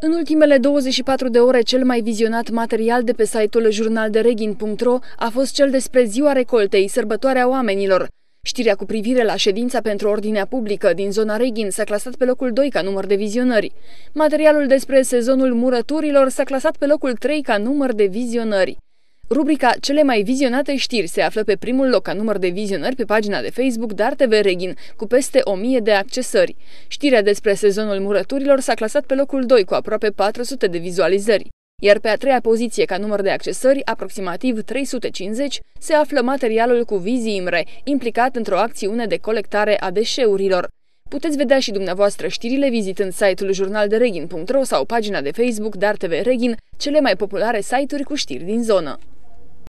În ultimele 24 de ore, cel mai vizionat material de pe site-ul jurnaldereghin.ro a fost cel despre Ziua Recoltei, sărbătoarea oamenilor. Știrea cu privire la ședința pentru ordinea publică din zona Reghin s-a clasat pe locul 2 ca număr de vizionări. Materialul despre sezonul murăturilor s-a clasat pe locul 3 ca număr de vizionări. Rubrica Cele mai vizionate știri se află pe primul loc ca număr de vizionări pe pagina de Facebook Dar TV Reghin, cu peste 1000 de accesări. Știrea despre sezonul murăturilor s-a clasat pe locul 2 cu aproape 400 de vizualizări. Iar pe a treia poziție ca număr de accesări, aproximativ 350, se află materialul cu vizii Imre, implicat într-o acțiune de colectare a deșeurilor. Puteți vedea și dumneavoastră știrile vizitând site-ul jurnaldereghin.ro sau pagina de Facebook Dar TV Reghin, cele mai populare site-uri cu știri din zonă.